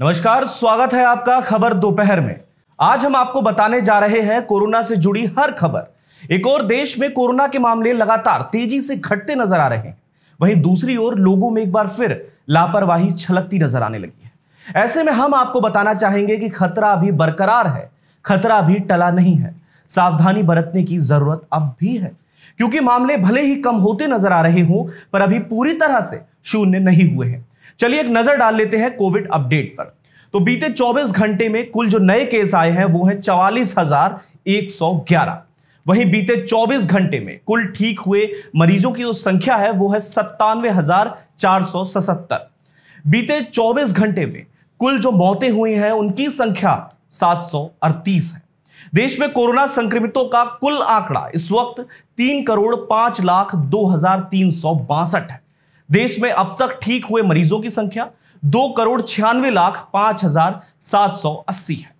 नमस्कार स्वागत है आपका खबर दोपहर में आज हम आपको बताने जा रहे हैं कोरोना से जुड़ी हर खबर एक और देश में कोरोना के मामले लगातार तेजी से घटते नजर आ रहे हैं वहीं दूसरी ओर लोगों में एक बार फिर लापरवाही छलकती नजर आने लगी है ऐसे में हम आपको बताना चाहेंगे कि खतरा अभी बरकरार है खतरा अभी टला नहीं है सावधानी बरतने की जरूरत अब भी है क्योंकि मामले भले ही कम होते नजर आ रहे हों पर अभी पूरी तरह से शून्य नहीं हुए हैं चलिए एक नजर डाल लेते हैं कोविड अपडेट पर तो बीते 24 घंटे में कुल जो नए केस आए हैं वो है चवालीस हजार एक सौ ग्यारह वहीं बीते 24 घंटे में कुल ठीक हुए मरीजों की जो संख्या है वो है सत्तानवे हजार चार सौ सतहत्तर बीते 24 घंटे में कुल जो मौतें हुई हैं उनकी संख्या सात सौ अड़तीस है देश में कोरोना संक्रमितों का कुल आंकड़ा इस वक्त तीन करोड़ पांच लाख दो हजार तीन सौ बासठ है देश में अब तक ठीक हुए मरीजों की संख्या दो करोड़ छियानवे लाख पांच हजार सात सौ अस्सी है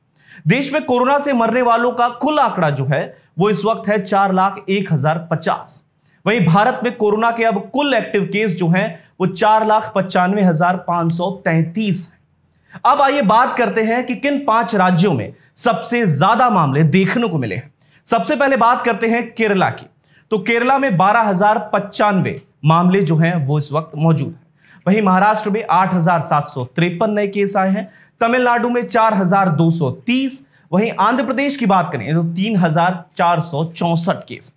देश में कोरोना से मरने वालों का कुल आंकड़ा जो है वो इस वक्त है चार लाख एक हजार पचास वहीं भारत में कोरोना के अब कुल एक्टिव केस जो हैं वो चार लाख पचानवे हजार पांच सौ तैंतीस है अब आइए बात करते हैं कि किन पांच राज्यों में सबसे ज्यादा मामले देखने को मिले हैं सबसे पहले बात करते हैं केरला की तो केरला में बारह हजार पचानवे मामले जो हैं वो इस वक्त मौजूद हैं वहीं महाराष्ट्र में आठ नए केस आए हैं तमिलनाडु में चार वहीं आंध्र प्रदेश की बात करें तो तीन केस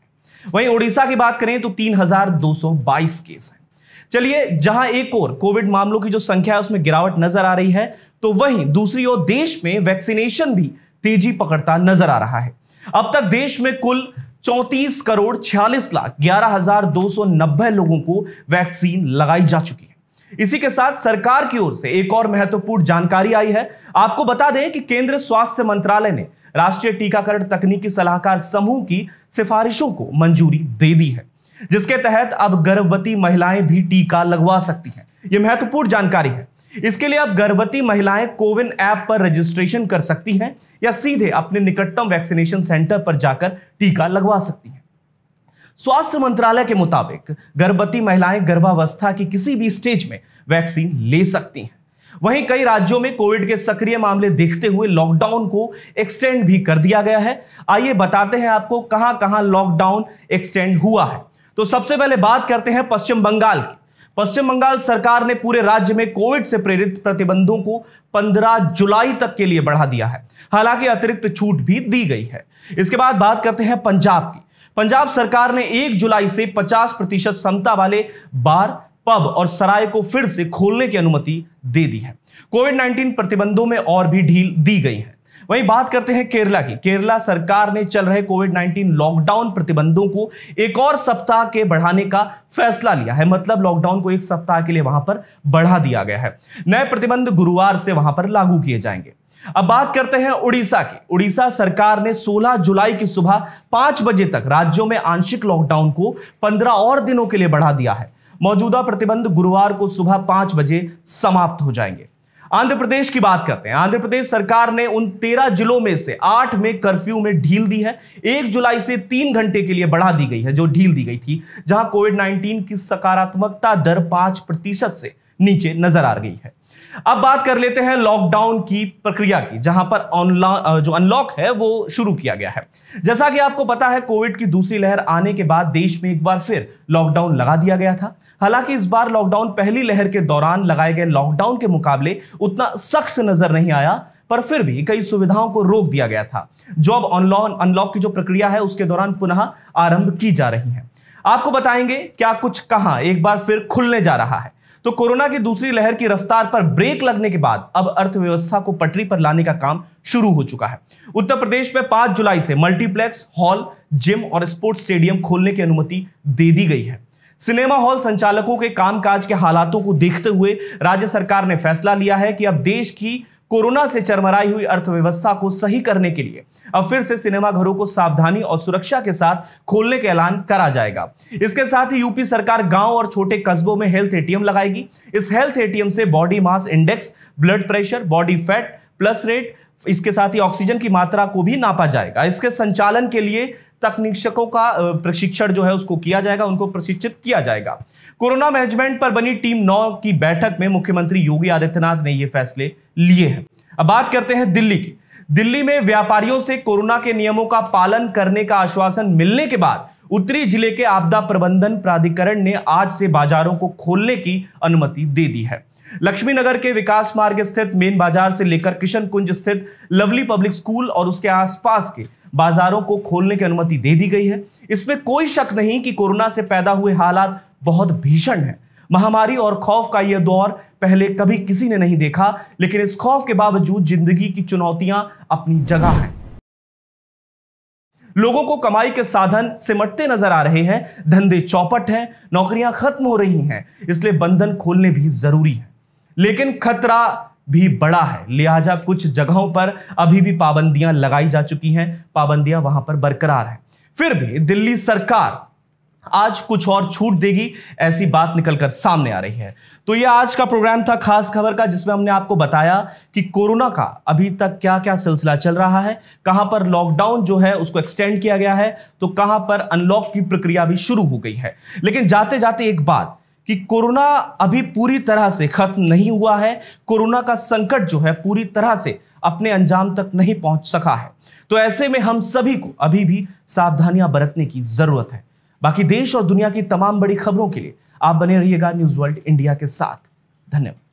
वहीं उड़ीसा की बात करें तो 3,222 केस हैं चलिए जहां एक और कोविड मामलों की जो संख्या है उसमें गिरावट नजर आ रही है तो वहीं दूसरी ओर देश में वैक्सीनेशन भी तेजी पकड़ता नजर आ रहा है अब तक देश में कुल चौंतीस करोड़ छियालीस लाख ग्यारह हजार दो सौ नब्बे लोगों को वैक्सीन लगाई जा चुकी है इसी के साथ सरकार की ओर से एक और महत्वपूर्ण जानकारी आई है आपको बता दें कि केंद्र स्वास्थ्य मंत्रालय ने राष्ट्रीय टीकाकरण तकनीकी सलाहकार समूह की सिफारिशों को मंजूरी दे दी है जिसके तहत अब गर्भवती महिलाएं भी टीका लगवा सकती हैं यह महत्वपूर्ण जानकारी है इसके लिए अब गर्भवती महिलाएं कोविन ऐप पर रजिस्ट्रेशन कर सकती हैं या सीधे अपने निकटतम वैक्सीनेशन सेंटर पर जाकर टीका लगवा सकती हैं स्वास्थ्य मंत्रालय के मुताबिक गर्भवती महिलाएं गर्भावस्था की किसी भी स्टेज में वैक्सीन ले सकती हैं वहीं कई राज्यों में कोविड के सक्रिय मामले देखते हुए लॉकडाउन को एक्सटेंड भी कर दिया गया है आइए बताते हैं आपको कहां कहां लॉकडाउन एक्सटेंड हुआ है तो सबसे पहले बात करते हैं पश्चिम बंगाल की पश्चिम बंगाल सरकार ने पूरे राज्य में कोविड से प्रेरित प्रतिबंधों को 15 जुलाई तक के लिए बढ़ा दिया है हालांकि अतिरिक्त छूट भी दी गई है इसके बाद बात करते हैं पंजाब की पंजाब सरकार ने 1 जुलाई से 50 प्रतिशत क्षमता वाले बार पब और सराय को फिर से खोलने की अनुमति दे दी है कोविड 19 प्रतिबंधों में और भी ढील दी गई है वहीं बात करते हैं केरला की केरला सरकार ने चल रहे कोविड 19 लॉकडाउन प्रतिबंधों को एक और सप्ताह के बढ़ाने का फैसला लिया है मतलब लॉकडाउन को एक सप्ताह के लिए वहां पर बढ़ा दिया गया है नए प्रतिबंध गुरुवार से वहां पर लागू किए जाएंगे अब बात करते हैं उड़ीसा की उड़ीसा सरकार ने 16 जुलाई की सुबह पांच बजे तक राज्यों में आंशिक लॉकडाउन को 15 और दिनों के लिए बढ़ा दिया है मौजूदा प्रतिबंध गुरुवार को सुबह पांच बजे समाप्त हो जाएंगे आंध्र प्रदेश की बात करते हैं आंध्र प्रदेश सरकार ने उन तेरह जिलों में से आठ में कर्फ्यू में ढील दी है एक जुलाई से तीन घंटे के लिए बढ़ा दी गई है जो ढील दी गई थी जहां कोविड नाइन्टीन की सकारात्मकता दर पांच प्रतिशत से नीचे नजर आ रही है अब बात कर लेते हैं लॉकडाउन की प्रक्रिया की जहां पर ऑनलाइन जो अनलॉक है वो शुरू किया गया है जैसा कि आपको पता है कोविड की दूसरी लहर आने के बाद देश में एक बार फिर लॉकडाउन लगा दिया गया था हालांकि इस बार लॉकडाउन पहली लहर के दौरान लगाए गए लॉकडाउन के मुकाबले उतना सख्त नजर नहीं आया पर फिर भी कई सुविधाओं को रोक दिया गया था जॉब ऑनलॉन अनलॉक की जो प्रक्रिया है उसके दौरान पुनः आरंभ की जा रही है आपको बताएंगे क्या कुछ कहां एक बार फिर खुलने जा रहा है तो कोरोना की दूसरी लहर की रफ्तार पर ब्रेक लगने के बाद अब अर्थव्यवस्था को पटरी पर लाने का काम शुरू हो चुका है उत्तर प्रदेश में पांच जुलाई से मल्टीप्लेक्स हॉल जिम और स्पोर्ट्स स्टेडियम खोलने की अनुमति दे दी गई है सिनेमा हॉल संचालकों के कामकाज के हालातों को देखते हुए राज्य सरकार ने फैसला लिया है कि अब देश की कोरोना से चरमराई हुई अर्थव्यवस्था को सही करने के लिए अब फिर से सिनेमाघरों को सावधानी और सुरक्षा के साथ खोलने का ऐलान करा जाएगा इसके साथ ही यूपी सरकार गांव और छोटे कस्बों में हेल्थ एटीएम लगाएगी इस हेल्थ एटीएम से body mass index blood pressure body fat pulse rate इसके साथ ही ऑक्सीजन की मात्रा को भी नापा जाएगा इसके संचालन के लिए तकनीशकों का प्रशिक्षण जो है उसको किया जाएगा उनको प्रशिक्षित किया जाएगा कोरोना मैनेजमेंट पर बनी टीम नौ की बैठक में मुख्यमंत्री योगी आदित्यनाथ ने ये फैसले लिए हैं अब बात करते हैं दिल्ली की दिल्ली में व्यापारियों से कोरोना के नियमों का पालन करने का आश्वासन मिलने के बाद उत्तरी जिले के आपदा प्रबंधन प्राधिकरण ने आज से बाजारों को खोलने की अनुमति दे दी है लक्ष्मी नगर के विकास मार्ग स्थित मेन बाजार से लेकर किशन कुंज स्थित लवली पब्लिक स्कूल और उसके आसपास के बाजारों को खोलने की अनुमति दे दी गई है इसमें कोई शक नहीं कि कोरोना से पैदा हुए हालात बहुत भीषण है महामारी और खौफ का यह दौर पहले कभी किसी ने नहीं देखा लेकिन इस खौफ के बावजूद जिंदगी की चुनौतियां अपनी जगह हैं लोगों को कमाई के साधन सिमटते नजर आ रहे हैं धंधे चौपट हैं नौकरियां खत्म हो रही हैं इसलिए बंधन खोलने भी जरूरी है लेकिन खतरा भी बड़ा है लिहाजा कुछ जगहों पर अभी भी पाबंदियां लगाई जा चुकी हैं पाबंदियां वहां पर बरकरार हैं फिर भी दिल्ली सरकार आज कुछ और छूट देगी ऐसी बात निकलकर सामने आ रही है तो ये आज का प्रोग्राम था खास खबर का जिसमें हमने आपको बताया कि कोरोना का अभी तक क्या क्या सिलसिला चल रहा है कहां पर लॉकडाउन जो है उसको एक्सटेंड किया गया है तो कहां पर अनलॉक की प्रक्रिया भी शुरू हो गई है लेकिन जाते जाते एक बात कि कोरोना अभी पूरी तरह से खत्म नहीं हुआ है कोरोना का संकट जो है पूरी तरह से अपने अंजाम तक नहीं पहुंच सका है तो ऐसे में हम सभी को अभी भी सावधानियां बरतने की जरूरत है बाकी देश और दुनिया की तमाम बड़ी खबरों के लिए आप बने रहिएगा न्यूज वर्ल्ड इंडिया के साथ धन्यवाद